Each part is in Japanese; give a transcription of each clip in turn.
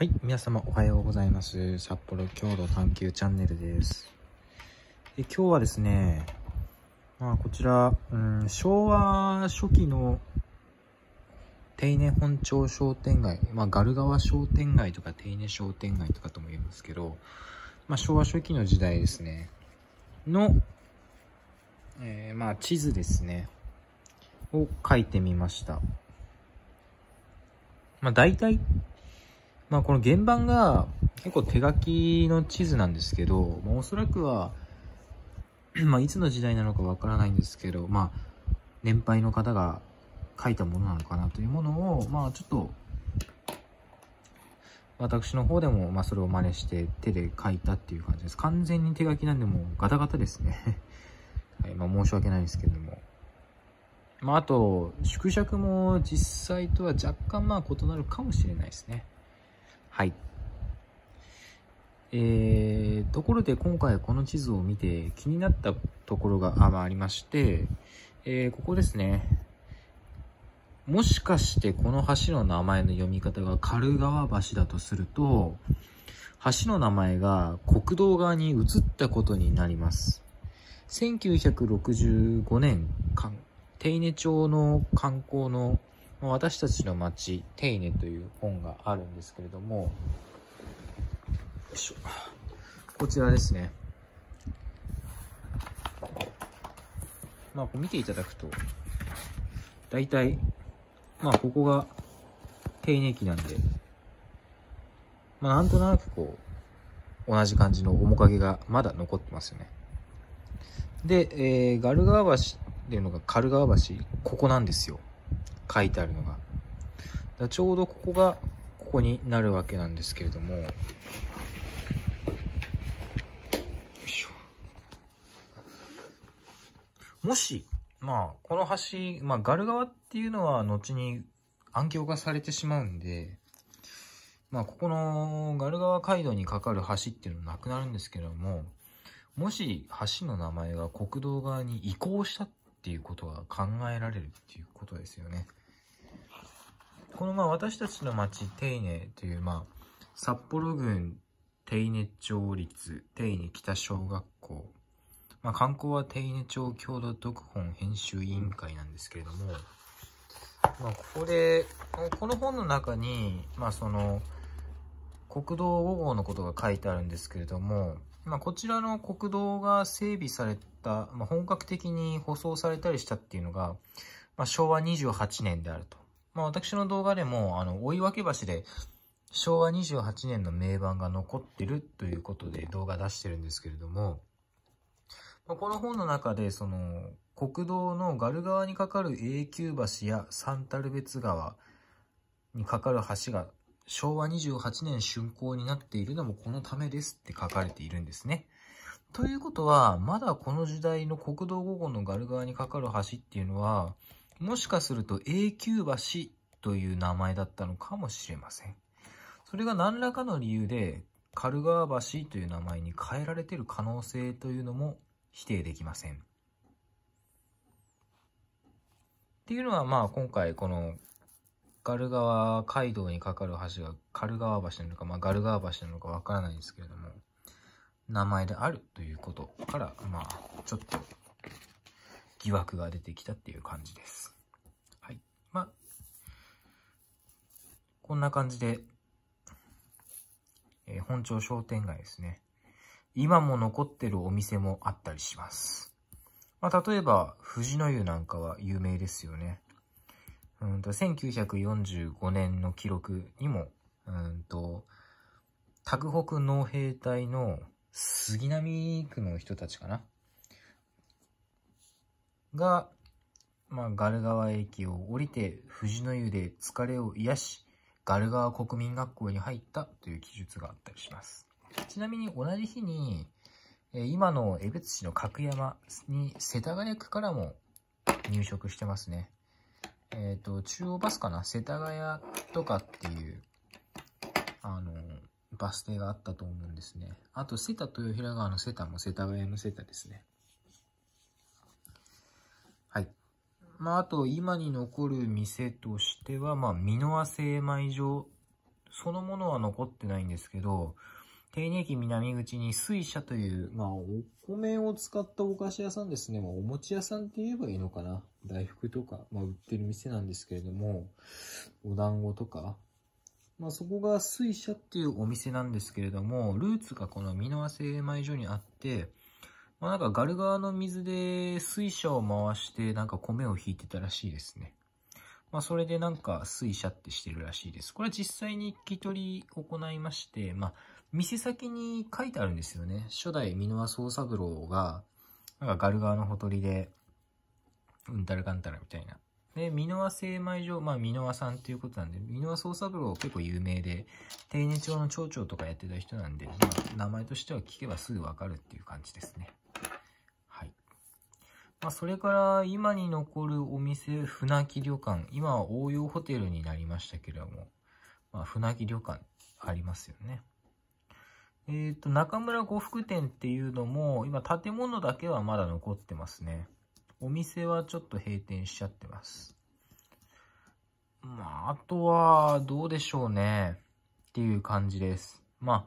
はい、皆様おはようございます。札幌郷土探求チャンネルです。で今日はですね、まあ、こちら、うん、昭和初期の手稲本町商店街、まあ、ガル川商店街とか手稲商店街とかとも言いますけど、まあ、昭和初期の時代ですね、の、えー、まあ、地図ですね、を書いてみました。まあ、大体、まあ、この原版が結構手書きの地図なんですけど、まあ、おそらくは、まあ、いつの時代なのかわからないんですけど、まあ、年配の方が書いたものなのかなというものを、まあ、ちょっと、私の方でも、まあ、それを真似して手で書いたっていう感じです。完全に手書きなんで、もうガタガタですね。はい、まあ、申し訳ないですけども。まあ、あと、縮尺も実際とは若干まあ異なるかもしれないですね。はい。えー、ところで今回この地図を見て気になったところがあ,、あ、りまして、えー、ここですね。もしかしてこの橋の名前の読み方が軽川橋だとすると、橋の名前が国道側に移ったことになります。1965年、手稲町の観光の私たちの街、テイネという本があるんですけれども、こちらですね。まあ、見ていただくと、大体、まあ、ここが、手稲駅なんで、まあ、なんとなくこう、同じ感じの面影がまだ残ってますよね。で、えー、ガルガワ橋っていうのがカルガワ橋、ここなんですよ。書いてあるのが。だちょうどここが、ここになるわけなんですけれども、しもし、まあ、この橋、まあ、ガル川っていうのは後に暗響化されてしまうんで、まあ、ここのガル川街道に架かる橋っていうのはなくなるんですけれども、もし橋の名前が国道側に移行したっていうことは考えられるっていうことですよね。このまあ私たちの町、手稲という、まあ、札幌郡手稲町立手稲北小学校、まあ、観光は手稲町郷土読本編集委員会なんですけれども、まあ、こで、この本の中に、まあ、その、国道5号のことが書いてあるんですけれども、まあ、こちらの国道が整備された、まあ、本格的に舗装されたりしたっていうのが、まあ、昭和28年であると。まあ、私の動画でも、あの、追い分け橋で、昭和28年の名盤が残ってるということで動画出してるんですけれども、まあ、この本の中で、その、国道のガル川に架かる永久橋やサンタル別川に架かる橋が昭和28年竣工になっているのもこのためですって書かれているんですね。ということは、まだこの時代の国道5号のガル川に架かる橋っていうのは、もしかすると永久橋という名前だったのかもしれません。それが何らかの理由で、軽川橋という名前に変えられている可能性というのも否定できません。っていうのはまあ今回このガル川街道に架かる橋がカルガワ橋なのか、まあ、ガルガワ橋なのかわからないんですけれども名前であるということからまあちょっと疑惑が出てきたっていう感じです。はい。まあ、こんな感じで、えー、本町商店街ですね。今も残ってるお店もあったりします。まあ、例えば、藤の湯なんかは有名ですよね。うんと、1945年の記録にも、うんと、拓北農兵隊の杉並区の人たちかなが、まあ、ガルワ駅を降りて、藤の湯で疲れを癒し、ガルワ国民学校に入ったという記述があったりします。ちなみに同じ日に、今の江別市の角山に世田谷区からも入職してますね。えっ、ー、と、中央バスかな世田谷とかっていう、あの、バス停があったと思うんですね。あと、瀬田豊平川の瀬田も世田谷の瀬田ですね。まあ、あと今に残る店としては、まあ、美濃和精米場そのものは残ってないんですけど、丁寧駅南口に水車という、まあ、お米を使ったお菓子屋さんですね。まあ、お餅屋さんって言えばいいのかな。大福とか、まあ、売ってる店なんですけれども、お団子とか。まあ、そこが水車っていうお店なんですけれども、ルーツがこの美濃和精米所にあって、まあ、なんかガル川の水で水車を回してなんか米を引いてたらしいですね。まあ、それでなんか水車ってしてるらしいです。これは実際に聞き取り行いまして、まあ、店先に書いてあるんですよね。初代箕輪宗三郎が、なんかガル川のほとりで、うんたらかんたらみたいな。で、箕輪精米所、まあ、箕輪さんっていうことなんで、箕輪宗三郎結構有名で、定年町の町長とかやってた人なんで、まあ、名前としては聞けばすぐわかるっていう感じですね。まあ、それから今に残るお店、船木旅館。今は応用ホテルになりましたけれども、まあ、船木旅館ありますよね。えっ、ー、と、中村呉服店っていうのも、今建物だけはまだ残ってますね。お店はちょっと閉店しちゃってます。まあ、あとは、どうでしょうね。っていう感じです。まあ、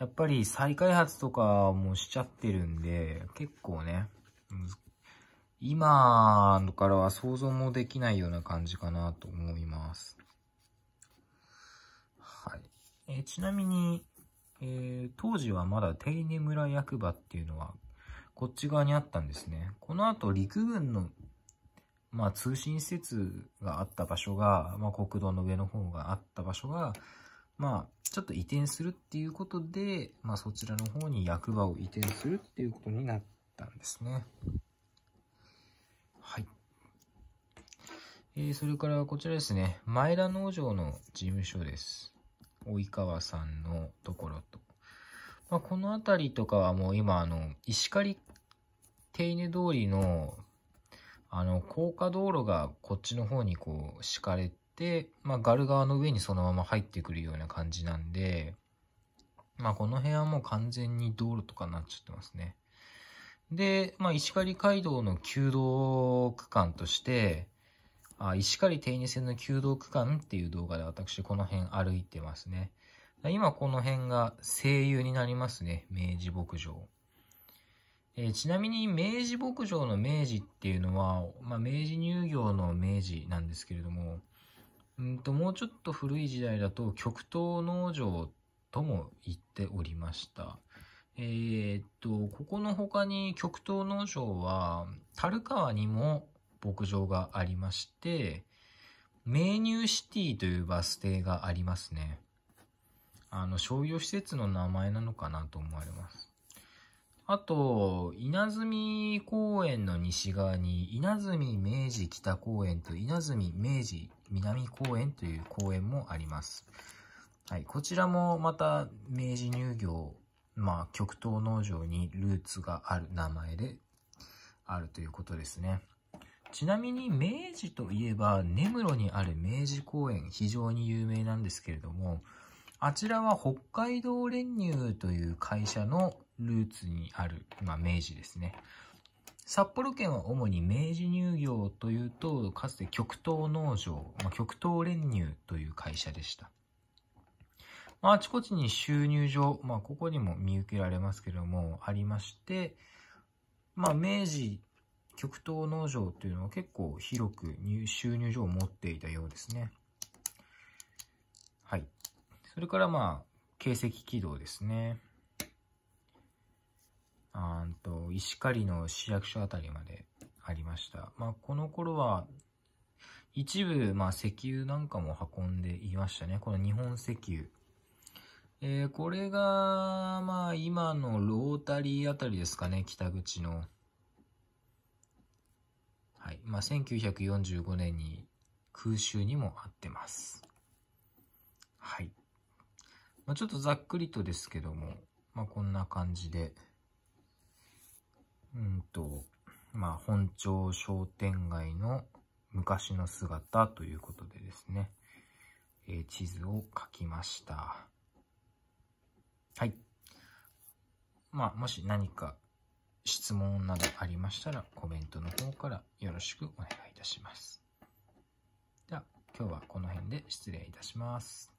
やっぱり再開発とかもしちゃってるんで、結構ね、今からは想像もできないような感じかなと思います。はい。えちなみに、えー、当時はまだ手稲村役場っていうのは、こっち側にあったんですね。この後、陸軍の、まあ、通信施設があった場所が、まあ、国道の上の方があった場所が、まあ、ちょっと移転するっていうことで、まあ、そちらの方に役場を移転するっていうことになったんですね。えー、それからこちらですね、前田農場の事務所です。及川さんのところと。まあ、この辺りとかはもう今、あの、石狩手稲通りの、あの、高架道路がこっちの方にこう敷かれて、まあ、ガル側の上にそのまま入ってくるような感じなんで、まあ、この辺はもう完全に道路とかになっちゃってますね。で、まあ、石狩街道の旧道区間として、あ石狩定二線の弓道区間っていう動画で私この辺歩いてますね。今この辺が声優になりますね。明治牧場。えー、ちなみに明治牧場の明治っていうのは、まあ、明治乳業の明治なんですけれども、んともうちょっと古い時代だと極東農場とも言っておりました。えー、っと、ここの他に極東農場は、樽川にも牧場がありまして、メーニューシティというバス停がありますね。あの、商業施設の名前なのかなと思われます。あと、稲積公園の西側に、稲積明治北公園と稲積明治南公園という公園もあります。はい、こちらもまた明治乳業、まあ、極東農場にルーツがある名前であるということですね。ちなみに明治といえば根室にある明治公園非常に有名なんですけれどもあちらは北海道練乳という会社のルーツにある、まあ、明治ですね札幌県は主に明治乳業というとかつて極東農場、まあ、極東練乳という会社でした、まあ、あちこちに収入所、まあ、ここにも見受けられますけれどもありまして、まあ、明治極東農場というのは結構広く入収入所を持っていたようですね。はい。それからまあ、形跡軌道ですね。あんと、石狩の市役所あたりまでありました。まあ、この頃は、一部、まあ、石油なんかも運んでいましたね。この日本石油。えー、これが、まあ、今のロータリーあたりですかね、北口の。まあ、1945年に空襲にもあってます。はい。まあ、ちょっとざっくりとですけども、まあ、こんな感じで、うんと、まあ、本町商店街の昔の姿ということでですね、えー、地図を書きました。はい。まあ、もし何か質問などありましたらコメントの方からよろしくお願いいたします。では今日はこの辺で失礼いたします。